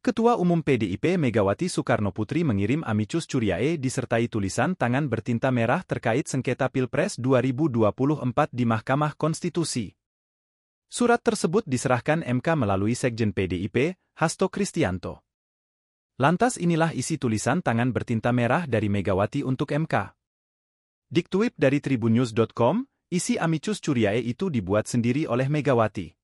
Ketua Umum PDIP Megawati Soekarno Putri mengirim amicus curiae disertai tulisan tangan bertinta merah terkait sengketa Pilpres 2024 di Mahkamah Konstitusi. Surat tersebut diserahkan MK melalui Sekjen PDIP, Hasto Kristianto. Lantas inilah isi tulisan tangan bertinta merah dari Megawati untuk MK. Diktuip dari tribunnews.com, isi amicus curiae itu dibuat sendiri oleh Megawati.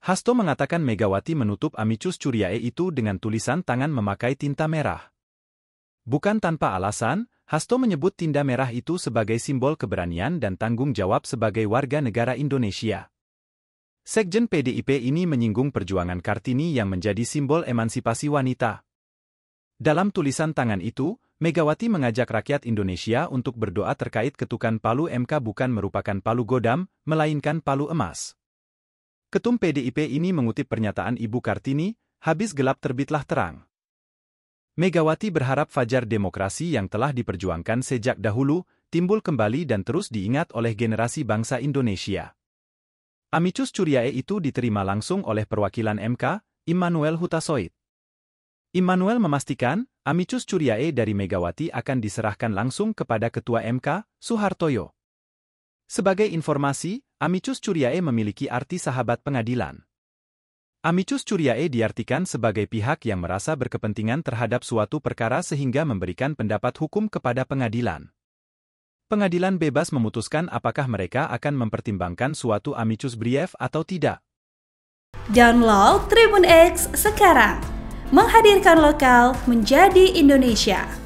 Hasto mengatakan Megawati menutup amicus curiae itu dengan tulisan tangan memakai tinta merah. Bukan tanpa alasan, Hasto menyebut tinta merah itu sebagai simbol keberanian dan tanggung jawab sebagai warga negara Indonesia. Sekjen PDIP ini menyinggung perjuangan Kartini yang menjadi simbol emansipasi wanita. Dalam tulisan tangan itu, Megawati mengajak rakyat Indonesia untuk berdoa terkait ketukan palu MK bukan merupakan palu godam, melainkan palu emas. Ketum PDIP ini mengutip pernyataan Ibu Kartini, habis gelap terbitlah terang. Megawati berharap fajar demokrasi yang telah diperjuangkan sejak dahulu, timbul kembali dan terus diingat oleh generasi bangsa Indonesia. Amicus Curiae itu diterima langsung oleh perwakilan MK, Immanuel Hutasoit. Immanuel memastikan, Amicus Curiae dari Megawati akan diserahkan langsung kepada Ketua MK, Suhartoyo. Sebagai informasi, amicus curiae memiliki arti sahabat pengadilan. Amicus curiae diartikan sebagai pihak yang merasa berkepentingan terhadap suatu perkara sehingga memberikan pendapat hukum kepada pengadilan. Pengadilan bebas memutuskan apakah mereka akan mempertimbangkan suatu amicus brief atau tidak. Download Tribun X sekarang. Menghadirkan lokal menjadi Indonesia.